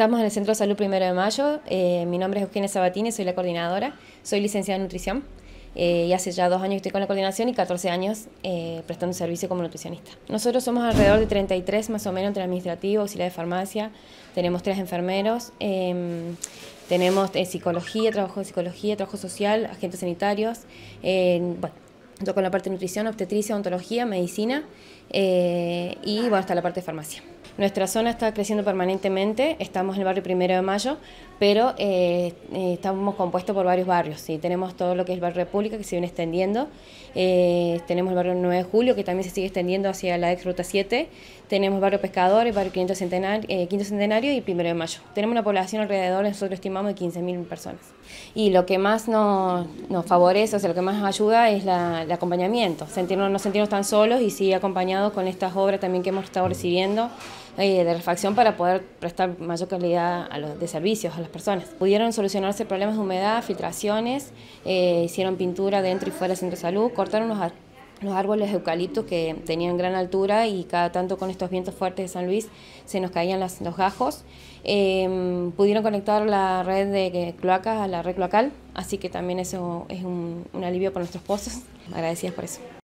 Estamos en el Centro de Salud Primero de Mayo. Eh, mi nombre es Eugenia Sabatini, soy la coordinadora. Soy licenciada en nutrición eh, y hace ya dos años estoy con la coordinación y 14 años eh, prestando servicio como nutricionista. Nosotros somos alrededor de 33 más o menos entre administrativos y la de farmacia, tenemos tres enfermeros, em, tenemos psicología, trabajo de psicología, trabajo social, agentes sanitarios, bueno, con la parte de nutrición, obstetricia, odontología, medicina y bueno, está la parte de farmacia. Nuestra zona está creciendo permanentemente, estamos en el barrio Primero de Mayo, pero eh, eh, estamos compuestos por varios barrios. Tenemos todo lo que es el barrio República, que se viene extendiendo. Eh, tenemos el barrio 9 de Julio, que también se sigue extendiendo hacia la ex Ruta 7. Tenemos el barrio Pescadores, barrio Quinto centenario, y Primero de Mayo. Tenemos una población alrededor, nosotros estimamos, de 15.000 personas. Y lo que más nos, favorece, o sea, lo que más ayuda es el acompañamiento. Sentirnos, no sentirnos tan solos y sí acompañados con estas obras también que hemos estado recibiendo eh, de refacción para poder prestar mayor calidad de servicios a las personas. Pudieron solucionarse problemas de humedad, filtraciones, eh, hicieron pintura dentro y fuera del centro de salud, cortaron los, los árboles eucaliptos que tenían gran altura y cada tanto con estos vientos fuertes de San Luis se nos caían las, los gajos. Em, pudieron conectar la red de cloacas a la red cloacal, así que también eso es un alivio para nuestros pozos. Agradecidas por eso.